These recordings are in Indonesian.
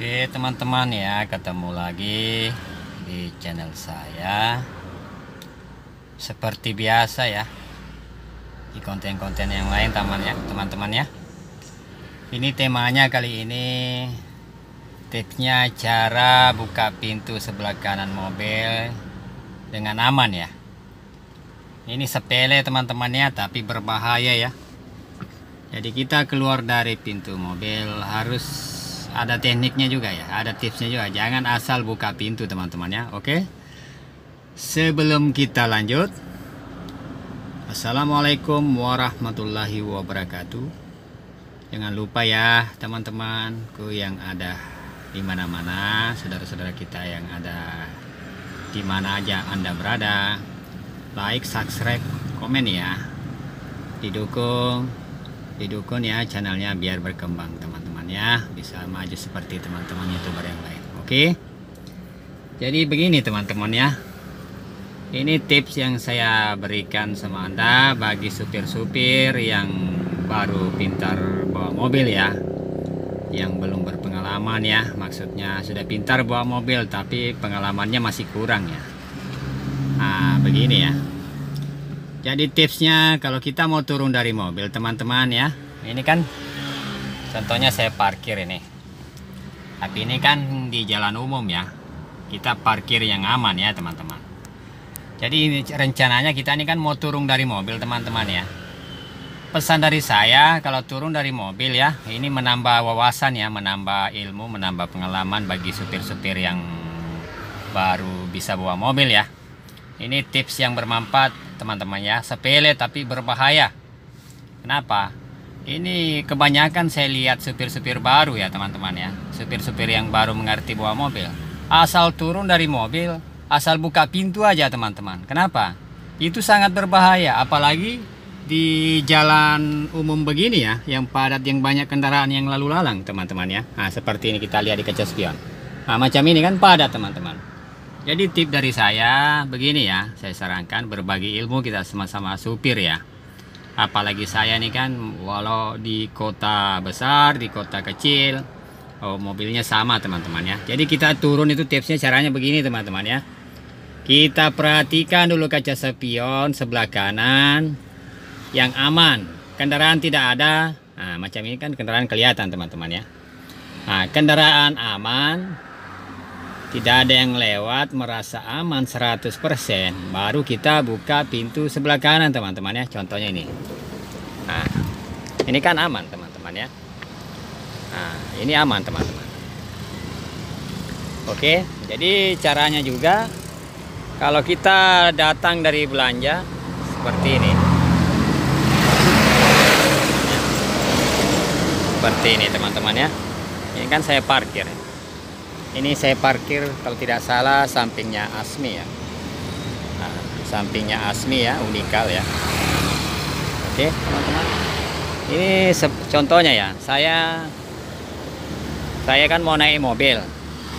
Oke teman-teman ya ketemu lagi di channel saya Seperti biasa ya Di konten-konten yang lain teman ya teman-teman ya Ini temanya kali ini Tipsnya cara buka pintu sebelah kanan mobil Dengan aman ya Ini sepele teman-teman ya tapi berbahaya ya Jadi kita keluar dari pintu mobil harus ada tekniknya juga ya, ada tipsnya juga. Jangan asal buka pintu teman-teman ya, oke? Sebelum kita lanjut, Assalamualaikum warahmatullahi wabarakatuh. Jangan lupa ya teman-temanku yang ada di mana-mana, saudara-saudara kita yang ada di mana aja anda berada, like, subscribe, komen ya, didukung, didukung ya channelnya biar berkembang teman-teman ya bisa maju seperti teman-teman youtuber yang lain oke jadi begini teman-teman ya ini tips yang saya berikan sama anda bagi supir-supir yang baru pintar bawa mobil ya yang belum berpengalaman ya maksudnya sudah pintar bawa mobil tapi pengalamannya masih kurang ya nah begini ya jadi tipsnya kalau kita mau turun dari mobil teman-teman ya ini kan contohnya saya parkir ini tapi ini kan di jalan umum ya kita parkir yang aman ya teman-teman jadi ini rencananya kita ini kan mau turun dari mobil teman-teman ya pesan dari saya kalau turun dari mobil ya ini menambah wawasan ya menambah ilmu menambah pengalaman bagi supir-supir yang baru bisa bawa mobil ya ini tips yang bermanfaat teman-teman ya sepele tapi berbahaya kenapa ini kebanyakan saya lihat supir-supir baru ya teman-teman ya supir-supir yang baru mengerti bawa mobil asal turun dari mobil asal buka pintu aja teman-teman kenapa itu sangat berbahaya apalagi di jalan umum begini ya yang padat yang banyak kendaraan yang lalu lalang teman-teman ya nah, seperti ini kita lihat di kaca spion nah, macam ini kan padat teman-teman jadi tip dari saya begini ya saya sarankan berbagi ilmu kita sama-sama supir ya apalagi saya nih kan walau di kota besar di kota kecil oh, mobilnya sama teman-teman ya jadi kita turun itu tipsnya caranya begini teman-teman ya kita perhatikan dulu kaca spion sebelah kanan yang aman kendaraan tidak ada nah, macam ini kan kendaraan kelihatan teman-teman ya nah, kendaraan aman tidak ada yang lewat merasa aman 100% baru kita buka pintu sebelah kanan teman-teman ya contohnya ini nah, ini kan aman teman-teman ya nah, ini aman teman-teman oke jadi caranya juga kalau kita datang dari belanja seperti ini seperti ini teman-teman ya ini kan saya parkir ini saya parkir kalau tidak salah sampingnya Asmi ya nah, sampingnya Asmi ya unikal ya oke teman-teman ini contohnya ya saya saya kan mau naik mobil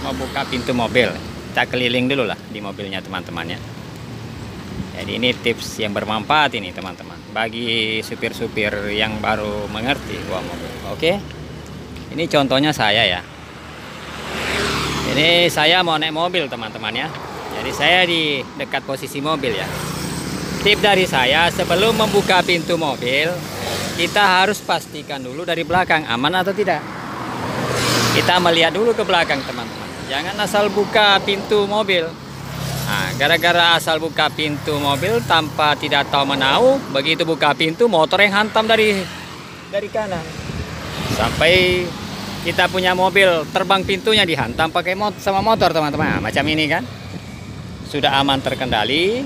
mau buka pintu mobil kita keliling dulu lah di mobilnya teman-temannya jadi ini tips yang bermanfaat ini teman-teman bagi supir-supir yang baru mengerti uang mobil oke ini contohnya saya ya ini saya mau naik mobil teman-teman ya jadi saya di dekat posisi mobil ya tip dari saya sebelum membuka pintu mobil kita harus pastikan dulu dari belakang aman atau tidak kita melihat dulu ke belakang teman-teman jangan asal buka pintu mobil nah gara-gara asal buka pintu mobil tanpa tidak tahu menahu begitu buka pintu motor yang hantam dari dari kanan sampai kita punya mobil terbang pintunya dihantam pakai mot sama motor teman-teman nah, macam ini kan sudah aman terkendali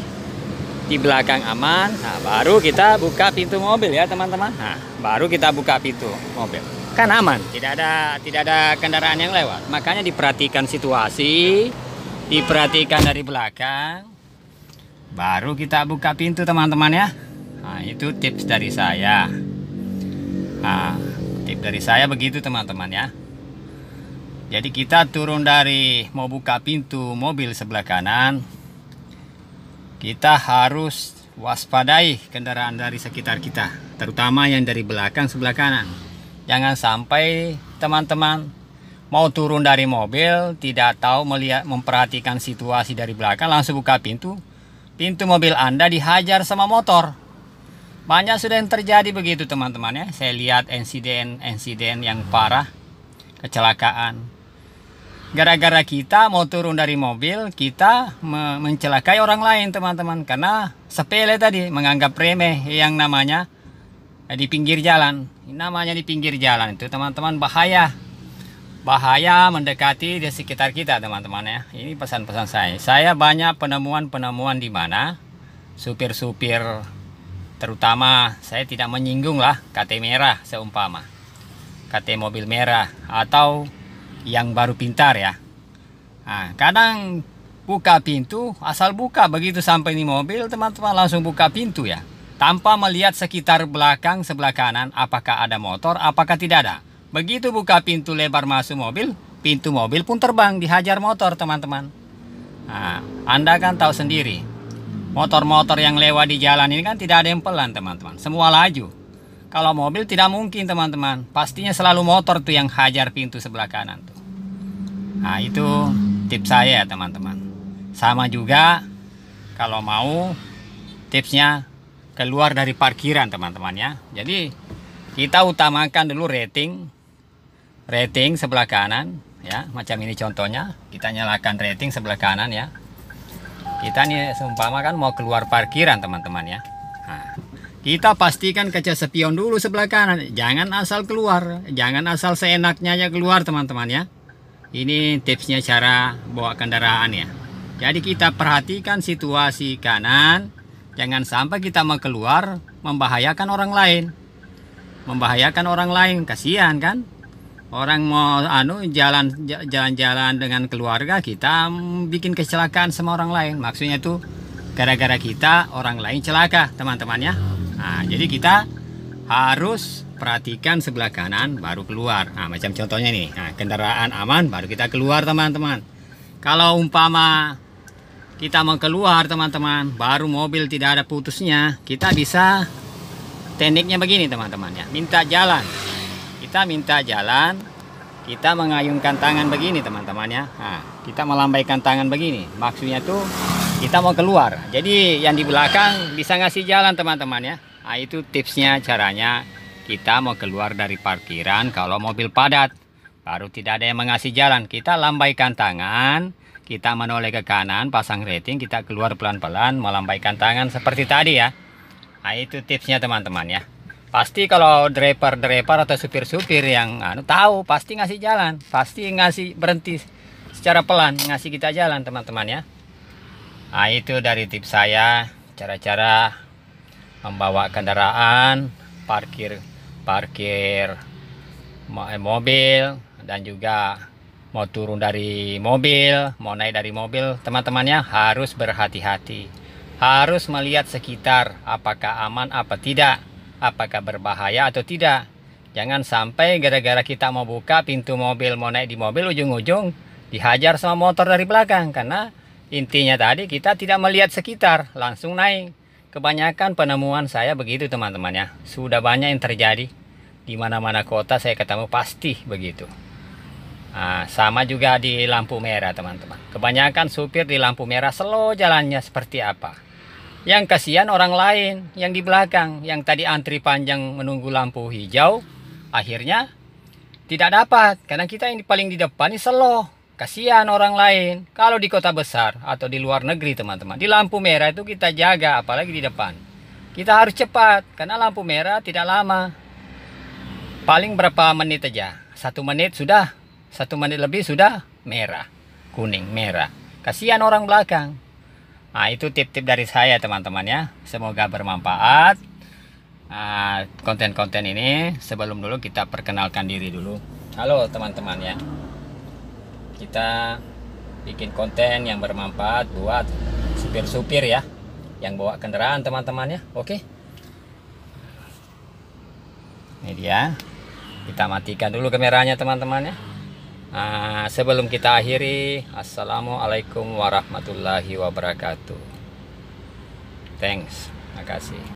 di belakang aman nah baru kita buka pintu mobil ya teman-teman nah baru kita buka pintu mobil kan aman tidak ada tidak ada kendaraan yang lewat makanya diperhatikan situasi diperhatikan dari belakang baru kita buka pintu teman-teman ya nah itu tips dari saya nah dari saya begitu teman-teman ya jadi kita turun dari mau buka pintu mobil sebelah kanan kita harus waspadai kendaraan dari sekitar kita terutama yang dari belakang sebelah kanan jangan sampai teman-teman mau turun dari mobil tidak tahu melihat memperhatikan situasi dari belakang langsung buka pintu pintu mobil anda dihajar sama motor banyak sudah yang terjadi begitu teman-teman ya saya lihat insiden insiden yang parah kecelakaan gara-gara kita mau turun dari mobil kita mencelakai orang lain teman-teman karena sepele tadi menganggap remeh yang namanya eh, di pinggir jalan namanya di pinggir jalan itu teman-teman bahaya bahaya mendekati di sekitar kita teman-teman ya ini pesan-pesan saya saya banyak penemuan-penemuan di mana supir-supir terutama saya tidak menyinggung lah KT merah seumpama KT mobil merah atau yang baru pintar ya nah, kadang buka pintu asal buka begitu sampai di mobil teman-teman langsung buka pintu ya tanpa melihat sekitar belakang sebelah kanan apakah ada motor apakah tidak ada begitu buka pintu lebar masuk mobil pintu mobil pun terbang dihajar motor teman-teman nah, Anda kan tahu sendiri Motor-motor yang lewat di jalan ini kan tidak ada yang pelan teman-teman Semua laju Kalau mobil tidak mungkin teman-teman Pastinya selalu motor tuh yang hajar pintu sebelah kanan tuh. Nah itu tips saya ya teman-teman Sama juga Kalau mau Tipsnya keluar dari parkiran teman-teman ya Jadi kita utamakan dulu rating Rating sebelah kanan ya Macam ini contohnya Kita nyalakan rating sebelah kanan ya kita nih seumpama kan mau keluar parkiran teman-teman ya nah, kita pastikan kaca spion dulu sebelah kanan jangan asal keluar jangan asal seenaknya ya keluar teman-teman ya ini tipsnya cara bawa kendaraan ya jadi kita perhatikan situasi kanan jangan sampai kita mau keluar membahayakan orang lain membahayakan orang lain kasihan kan Orang mau anu jalan jalan-jalan dengan keluarga kita bikin kecelakaan sama orang lain. Maksudnya tuh gara-gara kita orang lain celaka, teman-temannya. Nah, jadi kita harus perhatikan sebelah kanan baru keluar. Nah, macam contohnya nih. Nah, kendaraan aman baru kita keluar, teman-teman. Kalau umpama kita mau keluar, teman-teman, baru mobil tidak ada putusnya, kita bisa tekniknya begini, teman-teman ya. Minta jalan kita minta jalan kita mengayunkan tangan begini teman-teman ya nah, kita melambaikan tangan begini maksudnya tuh kita mau keluar jadi yang di belakang bisa ngasih jalan teman-teman ya nah, itu tipsnya caranya kita mau keluar dari parkiran kalau mobil padat baru tidak ada yang mengasih jalan kita lambaikan tangan kita menoleh ke kanan pasang rating kita keluar pelan-pelan melambaikan tangan seperti tadi ya nah, itu tipsnya teman-teman ya pasti kalau driver-driver atau supir-supir yang anu tahu pasti ngasih jalan pasti ngasih berhenti secara pelan ngasih kita jalan teman-teman ya nah itu dari tips saya cara-cara membawa kendaraan parkir parkir eh, mobil dan juga mau turun dari mobil mau naik dari mobil teman-temannya harus berhati-hati harus melihat sekitar apakah aman apa tidak apakah berbahaya atau tidak. Jangan sampai gara-gara kita mau buka pintu mobil, mau naik di mobil, ujung-ujung dihajar sama motor dari belakang. Karena intinya tadi kita tidak melihat sekitar, langsung naik. Kebanyakan penemuan saya begitu teman-teman ya. Sudah banyak yang terjadi. Di mana-mana kota saya ketemu pasti begitu. Nah, sama juga di lampu merah teman-teman. Kebanyakan supir di lampu merah slow jalannya seperti apa. Yang kasihan orang lain yang di belakang yang tadi antri panjang menunggu lampu hijau akhirnya tidak dapat karena kita yang paling di depan ini selo. Kasihan orang lain. Kalau di kota besar atau di luar negeri teman-teman, di lampu merah itu kita jaga apalagi di depan. Kita harus cepat karena lampu merah tidak lama. Paling berapa menit aja. Satu menit sudah, satu menit lebih sudah merah, kuning, merah. Kasihan orang belakang. Nah, itu tip-tip dari saya teman-teman ya. Semoga bermanfaat. Ah, konten-konten nah, ini sebelum dulu kita perkenalkan diri dulu. Halo teman-teman ya. Kita bikin konten yang bermanfaat buat supir-supir ya yang bawa kendaraan teman-teman ya. Oke. Ini dia. Kita matikan dulu kameranya teman-teman ya. Ah, sebelum kita akhiri, Assalamualaikum warahmatullahi wabarakatuh. Thanks, makasih.